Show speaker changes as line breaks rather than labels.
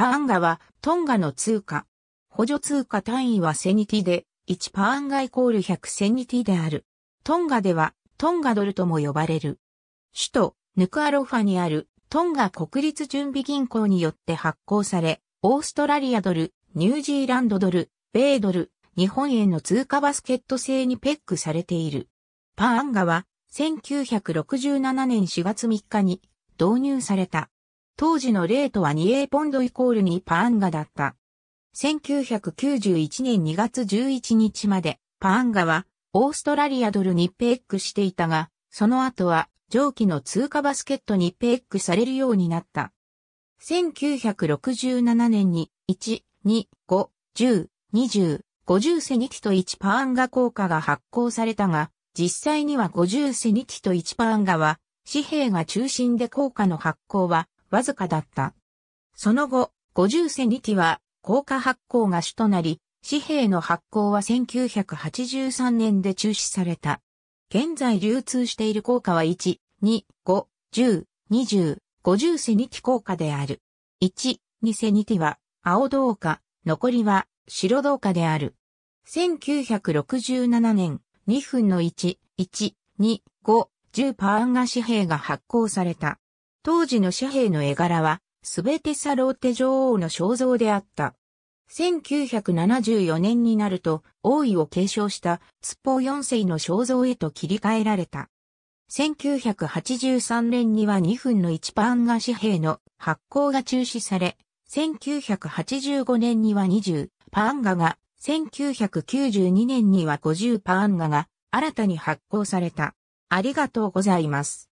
パーンガはトンガの通貨。補助通貨単位はセニティで、1
パアンガイコール100セニティである。トンガではトンガドルとも呼ばれる。首都ヌクアロファにあるトンガ国立準備銀行によって発行され、オーストラリアドル、ニュージーランドドル、米ドル、日本円の通貨バスケット制にペックされている。パーンガは1967年4月3日に導入された。当時のレートは 2A ポンドイコール2パーンガだった。1991年2月11日まで、パーンガは、オーストラリアドルにペックしていたが、その後は、上記の通貨バスケットにペックされるようになった。1967年に、1、2、5、10、20、50セニキと1パーンガ効果が発行されたが、実際には50セニキと1パーンガは、紙幣が中心で効果の発行はわずかだった。その後、50セニティは、硬貨発行が主となり、紙幣の発行は1983年で中止された。現在流通している硬貨は1、2、5、10、20、50セニティ硬貨である。1、2セニティは青銅貨、残りは白銅貨である。1967年、2分の1、1、2、5、10パーンが紙幣が発行された。当時の紙幣の絵柄は、すべてサローテ女王の肖像であった。1974年になると、王位を継承したツッポー4世の肖像へと切り替えられた。1983年には2分の1パンガ紙幣の発行が中止され、1985年には20パンガが、1992年
には50パンガが新たに発行された。ありがとうございます。